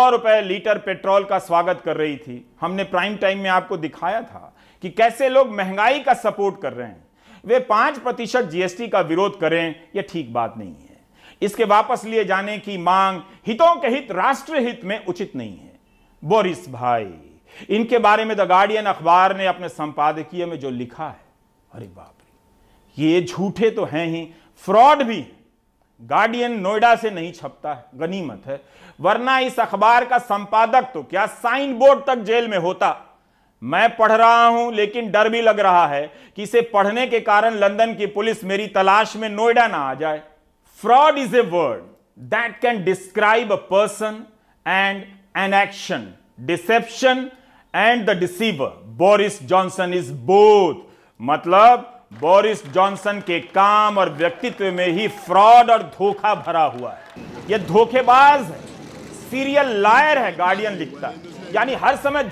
सौ रुपए litre petrol का स्वागत कर रही थी हमने प्राइम टाइम में आपको दिखाया था कि कैसे लोग महंगाई का सपोर्ट कर रहे हैं वे पांच प्रतिशत जीएसटी का विरोध करें यह ठीक बात नहीं है इसके वापस लिए जाने की मांग हितों के हित राष्ट्र हित में उचित नहीं है बोरिस भाई इनके बारे में द गार्डियन अखबार ने अपने संपादकीय में जो लिखा है अरे बाप रे ये झूठे तो हैं ही फ्रॉड भी गार्डियन नोएडा से नहीं छपता है गनीमत है वरना इस अखबार का संपादक तो क्या साइन बोर्ड तक जेल में होता मैं पढ़ रहा हूं लेकिन डर भी लग रहा है कि इसे पढ़ने के कारण लंदन की पुलिस मेरी तलाश में नोएडा ना आ जाए fraud is a word that can describe a person and an action deception and the deceiver Boris Johnson is both मतलब बोरिस जॉनसन के काम और व्यक्तित्व में ही फ्रॉड और धोखा भरा हुआ है यह धोखेबाज है सीरियल लायर है गार्डियन लिखता यानी हर समय